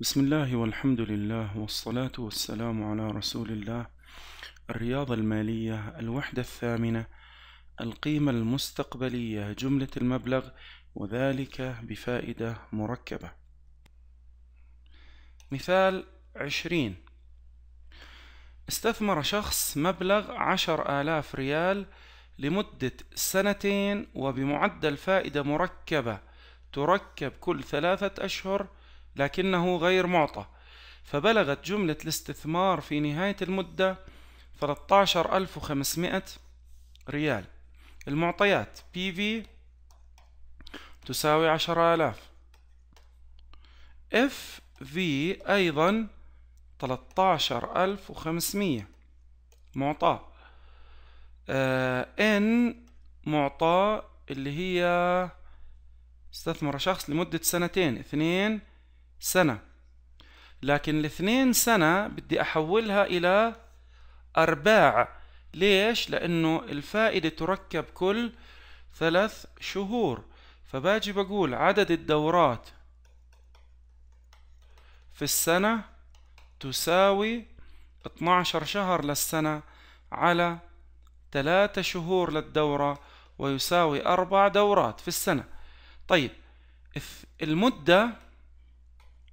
بسم الله والحمد لله والصلاة والسلام على رسول الله الرياضة المالية الوحدة الثامنة القيمة المستقبلية جملة المبلغ وذلك بفائدة مركبة مثال عشرين استثمر شخص مبلغ عشر آلاف ريال لمدة سنتين وبمعدل فائدة مركبة تركب كل ثلاثة أشهر لكنه غير معطى فبلغت جملة الاستثمار في نهاية المدة 13500 ريال المعطيات PV تساوي 10000 اف في أيضا 13500 معطاه N معطاه اللي هي استثمر شخص لمدة سنتين اثنين سنة لكن الاثنين سنة بدي أحولها إلى أرباع ليش؟ لأنه الفائدة تركب كل ثلاث شهور فباجي بقول عدد الدورات في السنة تساوي 12 شهر للسنة على 3 شهور للدورة ويساوي 4 دورات في السنة طيب المدة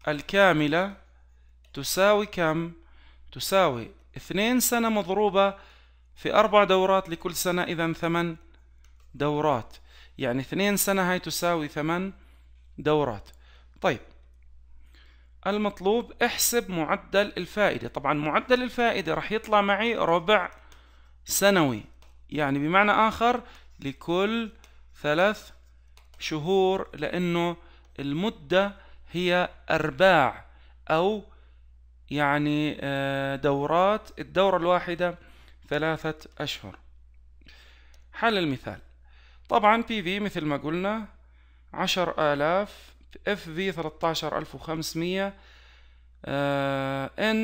الكاملة تساوي كم؟ تساوي اثنين سنة مضروبة في أربع دورات لكل سنة إذا ثمن دورات يعني اثنين سنة هاي تساوي ثمن دورات طيب المطلوب احسب معدل الفائدة طبعا معدل الفائدة راح يطلع معي ربع سنوي يعني بمعنى آخر لكل ثلاث شهور لأنه المدة هي أرباع أو يعني آه، دورات الدورة الواحدة ثلاثة أشهر حل المثال طبعا بي في مثل ما قلنا عشر آلاف اف في ثلاثة ألف وخمسمية ان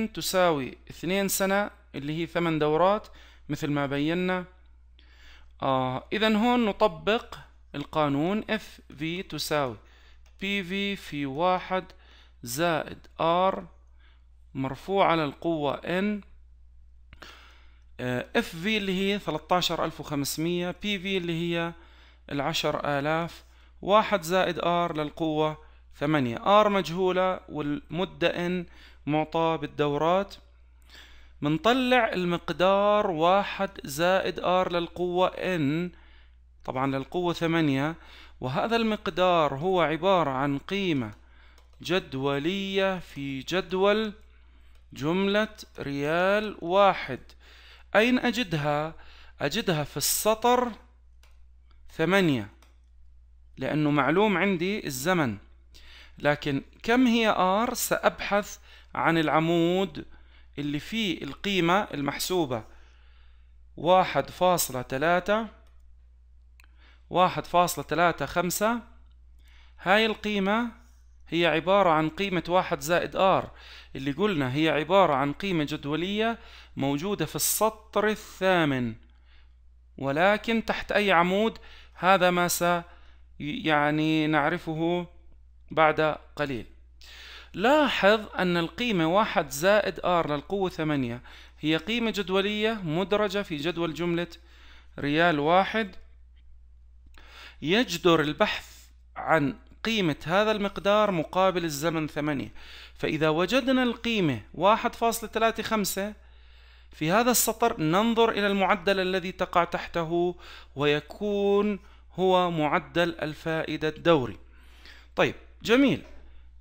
آه، تساوي اثنين سنة اللي هي ثمان دورات مثل ما بينا آه إذا هون نطبق القانون اف في تساوي بي في في واحد زائد ار مرفوع على القوة ان اف في اللي هي 13500 بي في اللي هي العشر آلاف واحد زائد ار للقوة ثمانية ار مجهولة والمدة ان معطاة بالدورات بنطلع المقدار واحد زائد ار للقوة ان طبعا للقوة ثمانية وهذا المقدار هو عبارة عن قيمة جدولية في جدول جملة ريال واحد أين أجدها؟ أجدها في السطر ثمانية لأنه معلوم عندي الزمن لكن كم هي R سأبحث عن العمود اللي فيه القيمة المحسوبة واحد فاصلة تلاتة واحد فاصلة تلاتة خمسة هاي القيمة هي عبارة عن قيمة واحد زائد r اللي قلنا هي عبارة عن قيمة جدولية موجودة في السطر الثامن ولكن تحت أي عمود هذا ما س يعني نعرفه بعد قليل لاحظ أن القيمة واحد زائد r للقوة ثمانية هي قيمة جدولية مدرجة في جدول جملة ريال واحد يجدر البحث عن قيمة هذا المقدار مقابل الزمن ثمانية فإذا وجدنا القيمة واحد فاصلة ثلاثة خمسة في هذا السطر ننظر إلى المعدل الذي تقع تحته ويكون هو معدل الفائدة الدوري طيب جميل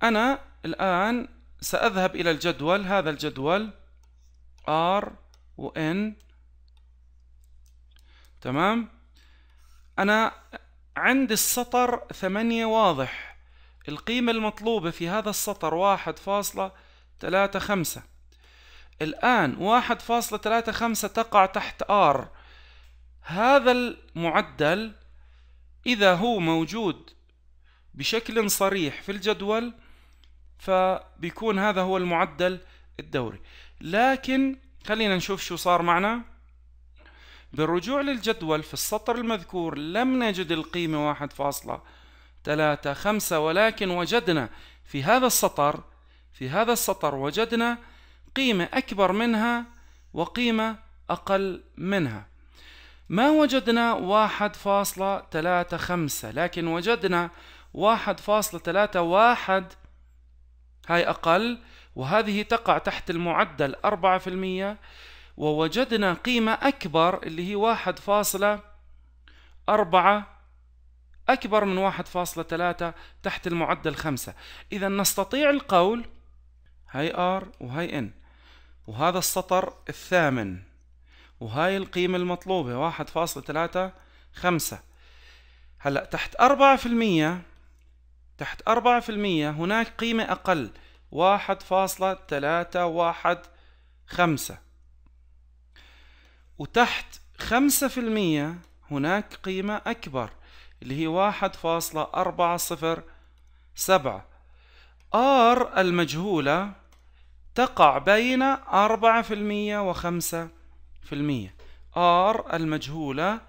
أنا الآن سأذهب إلى الجدول هذا الجدول R و N تمام أنا عند السطر ثمانية واضح القيمة المطلوبة في هذا السطر واحد فاصلة ثلاثة خمسة الآن واحد فاصلة ثلاثة خمسة تقع تحت R هذا المعدل إذا هو موجود بشكل صريح في الجدول فبيكون هذا هو المعدل الدوري لكن خلينا نشوف شو صار معنا بالرجوع للجدول في السطر المذكور لم نجد القيمة واحد فاصلة خمسة ولكن وجدنا في هذا السطر في هذا السطر وجدنا قيمة أكبر منها وقيمة أقل منها ما وجدنا واحد فاصلة خمسة لكن وجدنا واحد فاصلة واحد هاي أقل وهذه تقع تحت المعدل أربعة في المئة ووجدنا قيمة أكبر اللي هي واحد فاصلة أربعة أكبر من واحد فاصلة ثلاثة تحت المعدل خمسة إذا نستطيع القول هاي R وهاي N وهذا السطر الثامن وهاي القيمة المطلوبة واحد فاصلة ثلاثة خمسة هلأ تحت أربعة في المية تحت أربعة في المية هناك قيمة أقل واحد فاصلة ثلاثة واحد خمسة وتحت خمسة في المية هناك قيمة أكبر اللي هي واحد فاصلة أربعة صفر سبعة R المجهولة تقع بين أربعة في المية وخمسة في المية R المجهولة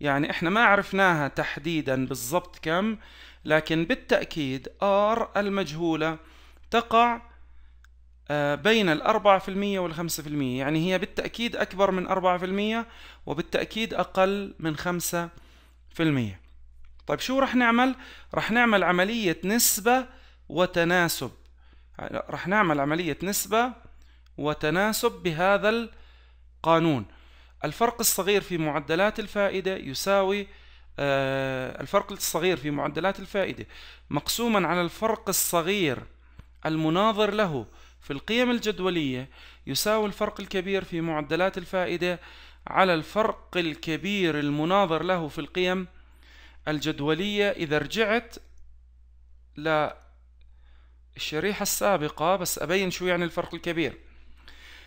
يعني احنا ما عرفناها تحديدا بالضبط كم لكن بالتأكيد R المجهولة تقع آه، بين الأربعة في المية والخمسة في المية يعني هي بالتأكيد أكبر من أربعة في المية وبالتأكيد أقل من خمسة في المية طيب شو رح نعمل؟ رح نعمل عملية نسبة وتناسب رح نعمل عملية نسبة وتناسب بهذا القانون الفرق الصغير في معدلات الفائدة يساوي آه، الفرق الصغير في معدلات الفائدة مقسوما على الفرق الصغير المناظر له في القيم الجدولية يساوي الفرق الكبير في معدلات الفائدة على الفرق الكبير المناظر له في القيم الجدولية إذا رجعت للشريحة السابقة بس أبين شو يعني الفرق الكبير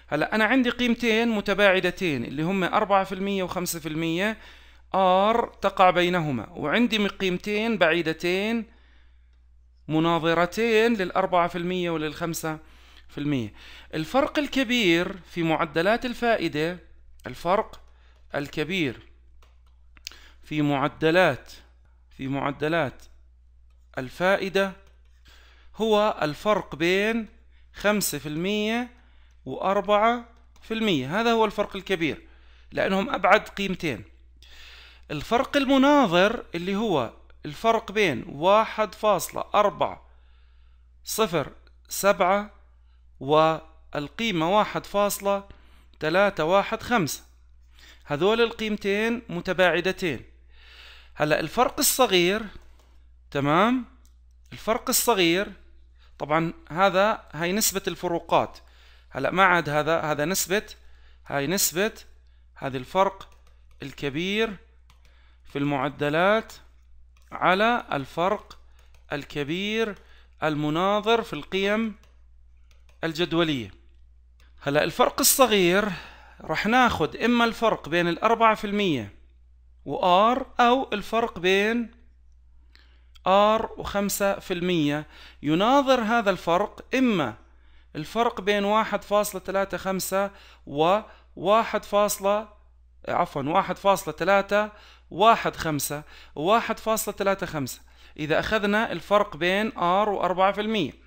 هلا أنا عندي قيمتين متباعدتين اللي هم 4% و5% R تقع بينهما وعندي قيمتين بعيدتين مناظرتين للأربعة في المية وللخمسة الفرق الكبير في معدلات الفائدة الفرق الكبير في معدلات في معدلات الفائدة هو الفرق بين خمسة في المية وأربعة في المية هذا هو الفرق الكبير لأنهم أبعد قيمتين الفرق المناظر اللي هو الفرق بين واحد فاصلة أربعة صفر سبعة والقيمة واحد فاصلة تلاتة واحد خمسة هذول القيمتين متباعدتين هلا الفرق الصغير تمام الفرق الصغير طبعا هذا هاي نسبة الفروقات هلا ما عاد هذا هذا نسبة هاي نسبة هذا الفرق الكبير في المعدلات على الفرق الكبير المناظر في القيم الجدولية هلا الفرق الصغير رح ناخد إما الفرق بين الأربعة في المية وآر أو الفرق بين آر وخمسة في المية يناظر هذا الفرق إما الفرق بين واحد فاصلة ثلاثة خمسة وواحد فاصلة عفوا واحد فاصلة ثلاثة واحد خمسة واحد فاصلة ثلاثة خمسة إذا أخذنا الفرق بين آر وأربعة في المية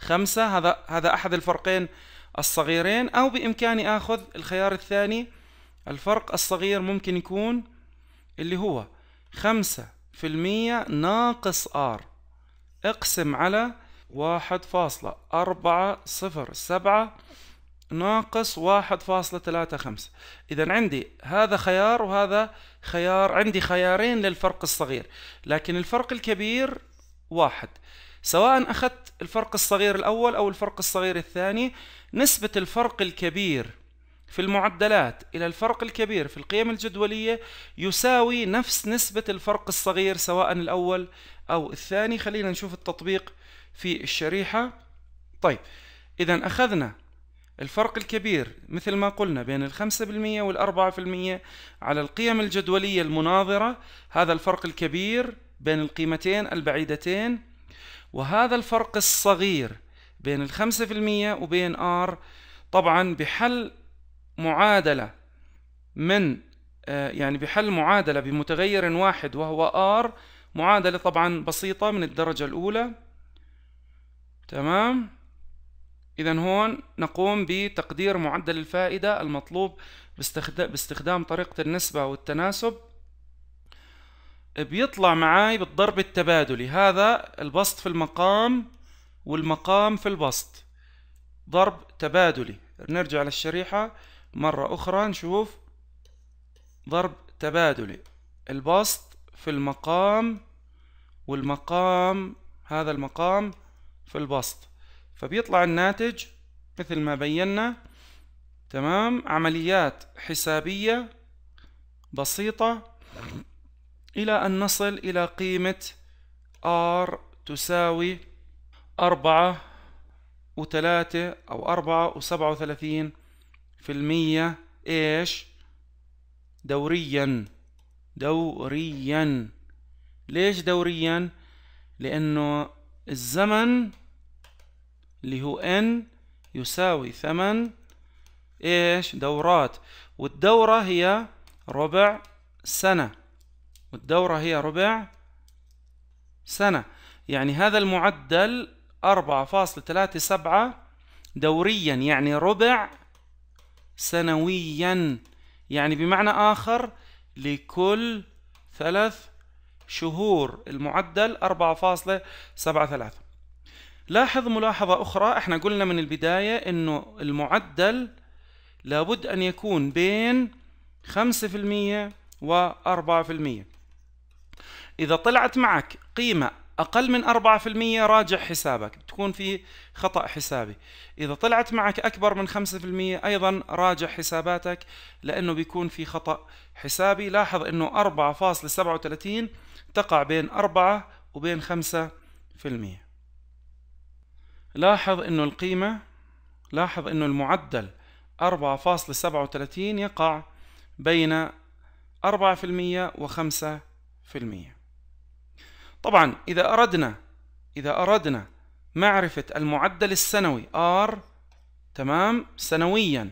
خمسة هذا هذا أحد الفرقين الصغيرين أو بإمكاني آخذ الخيار الثاني الفرق الصغير ممكن يكون اللي هو خمسة في المية ناقص آر اقسم على واحد فاصلة أربعة صفر سبعة ناقص واحد فاصلة ثلاثة خمسة إذا عندي هذا خيار وهذا خيار عندي خيارين للفرق الصغير لكن الفرق الكبير واحد سواء أخذت الفرق الصغير الأول أو الفرق الصغير الثاني نسبة الفرق الكبير في المعدلات إلى الفرق الكبير في القيم الجدولية يساوي نفس نسبة الفرق الصغير سواء الأول أو الثاني خلينا نشوف التطبيق في الشريحة طيب إذا أخذنا الفرق الكبير مثل ما قلنا بين الخمسة بالمية والأربعة في المية على القيم الجدولية المناظرة هذا الفرق الكبير بين القيمتين البعيدتين وهذا الفرق الصغير بين الخمسة في المية وبين R طبعا بحل معادلة من آه، يعني بحل معادلة بمتغير واحد وهو R معادلة طبعا بسيطة من الدرجة الأولى تمام إذا هون نقوم بتقدير معدل الفائدة المطلوب باستخدام طريقة النسبة والتناسب بيطلع معاي بالضرب التبادلي هذا البسط في المقام والمقام في البسط ضرب تبادلي نرجع للشريحة مرة أخرى نشوف ضرب تبادلي البسط في المقام والمقام هذا المقام في البسط فبيطلع الناتج مثل ما بينا تمام عمليات حسابية بسيطة إلى أن نصل إلى قيمة R تساوي أربعة وثلاثة أو أربعة وسبعة وثلاثين في المية إيش دوريا دوريا ليش دوريا لأنه الزمن اللي هو N يساوي ثمن إيش دورات والدورة هي ربع سنة والدورة هي ربع سنة يعني هذا المعدل 4.37 دوريا يعني ربع سنويا يعني بمعنى آخر لكل ثلاث شهور المعدل 4.73 لاحظ ملاحظة أخرى احنا قلنا من البداية انه المعدل لابد أن يكون بين 5% و إذا طلعت معك قيمة أقل من 4% راجع حسابك تكون في خطأ حسابي إذا طلعت معك أكبر من 5% أيضا راجع حساباتك لأنه بيكون في خطأ حسابي لاحظ أنه 4.37 تقع بين 4 وبين 5% لاحظ أنه القيمة لاحظ أنه المعدل 4.37 يقع بين 4% و 5% طبعا إذا أردنا إذا أردنا معرفة المعدل السنوي R تمام سنويا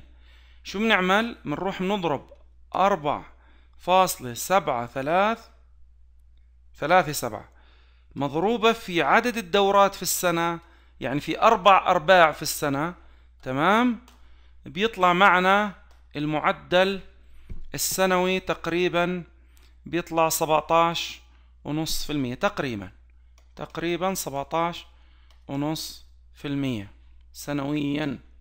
شو بنعمل؟ بنروح بنضرب أربع فاصلة سبعة ثلاث ثلاثة سبعة مضروبة في عدد الدورات في السنة يعني في أربع أرباع في السنة تمام بيطلع معنا المعدل السنوي تقريبا بيطلع 17 ونص في المية تقريبا تقريبا سبعتاش ونص في المية سنويا